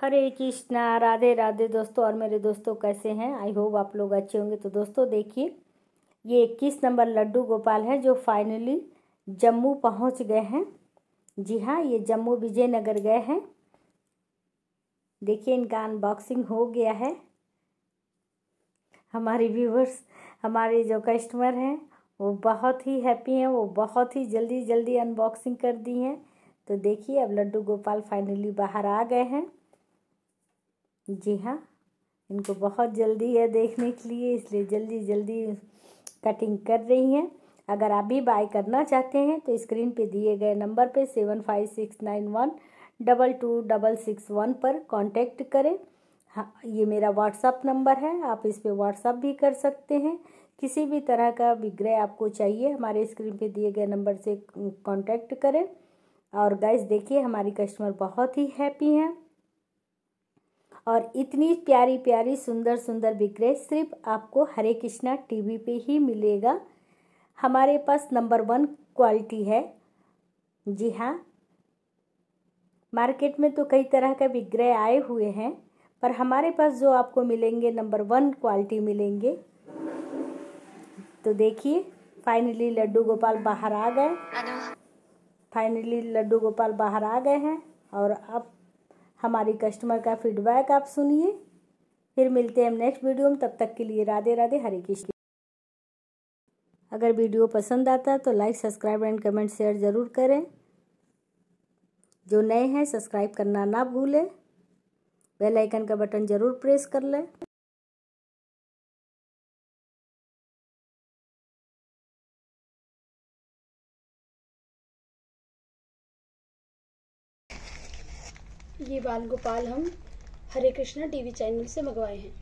हरे कृष्णा राधे राधे दोस्तों और मेरे दोस्तों कैसे हैं आई होप आप लोग अच्छे होंगे तो दोस्तों देखिए ये इक्कीस नंबर लड्डू गोपाल हैं जो फाइनली जम्मू पहुंच गए हैं जी हाँ ये जम्मू विजयनगर गए हैं देखिए इनका अनबॉक्सिंग हो गया है हमारे व्यूवर्स हमारे जो कस्टमर हैं वो बहुत ही हैप्पी हैं वो बहुत ही जल्दी जल्दी अनबॉक्सिंग कर दी हैं तो देखिए अब लड्डू गोपाल फाइनली बाहर आ गए हैं जी हाँ इनको बहुत जल्दी है देखने के लिए इसलिए जल्दी जल्दी कटिंग कर रही हैं अगर आप भी बाय करना चाहते हैं तो स्क्रीन पे दिए गए नंबर पे seven five six nine one double two double six one पर कांटेक्ट करें हाँ ये मेरा व्हाट्सअप नंबर है आप इस पर व्हाट्सअप भी कर सकते हैं किसी भी तरह का विग्रह आपको चाहिए हमारे स्क्रीन पे दिए गए नंबर से कांटेक्ट करें और गाइस देखिए हमारी कस्टमर बहुत ही हैप्पी हैं और इतनी प्यारी प्यारी सुंदर सुंदर विक्रय सिर्फ आपको हरे कृष्णा टीवी पे ही मिलेगा हमारे पास नंबर वन क्वालिटी है जी हाँ मार्केट में तो कई तरह के विग्रह आए हुए हैं पर हमारे पास जो आपको मिलेंगे नंबर वन क्वालिटी मिलेंगे तो देखिए फाइनली लड्डू गोपाल बाहर आ गए फाइनली लड्डू गोपाल बाहर आ गए हैं और अब हमारी कस्टमर का फीडबैक आप सुनिए फिर मिलते हैं नेक्स्ट वीडियो में तब तक के लिए राधे राधे हरे कृष्ण अगर वीडियो पसंद आता है तो like subscribe and comment share ज़रूर करें जो नए हैं सब्सक्राइब करना ना भूलें बेल आइकन का बटन ज़रूर प्रेस कर लें ये बाल गोपाल हम हरे कृष्णा टीवी चैनल से मंगवाए हैं